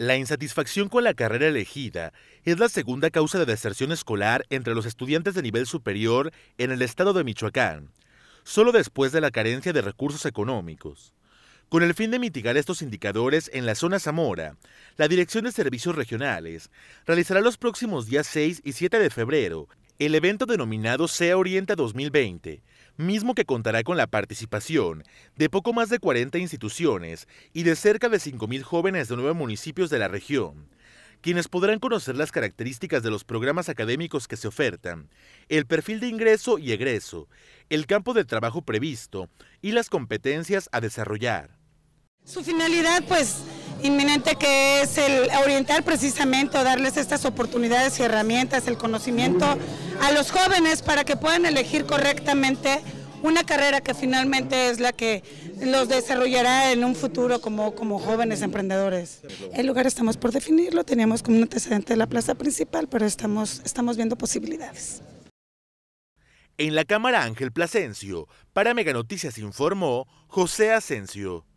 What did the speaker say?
La insatisfacción con la carrera elegida es la segunda causa de deserción escolar entre los estudiantes de nivel superior en el estado de Michoacán, solo después de la carencia de recursos económicos. Con el fin de mitigar estos indicadores en la zona Zamora, la Dirección de Servicios Regionales realizará los próximos días 6 y 7 de febrero el evento denominado SEA Orienta 2020, mismo que contará con la participación de poco más de 40 instituciones y de cerca de 5.000 jóvenes de nueve municipios de la región, quienes podrán conocer las características de los programas académicos que se ofertan, el perfil de ingreso y egreso, el campo de trabajo previsto y las competencias a desarrollar. Su finalidad, pues, inminente que es el orientar precisamente o darles estas oportunidades y herramientas, el conocimiento a los jóvenes para que puedan elegir correctamente una carrera que finalmente es la que los desarrollará en un futuro como, jóvenes emprendedores. El lugar estamos por definirlo, teníamos como un antecedente de la plaza principal, pero estamos, estamos viendo posibilidades. En la cámara Ángel Plasencio, para Meganoticias informó José Asencio.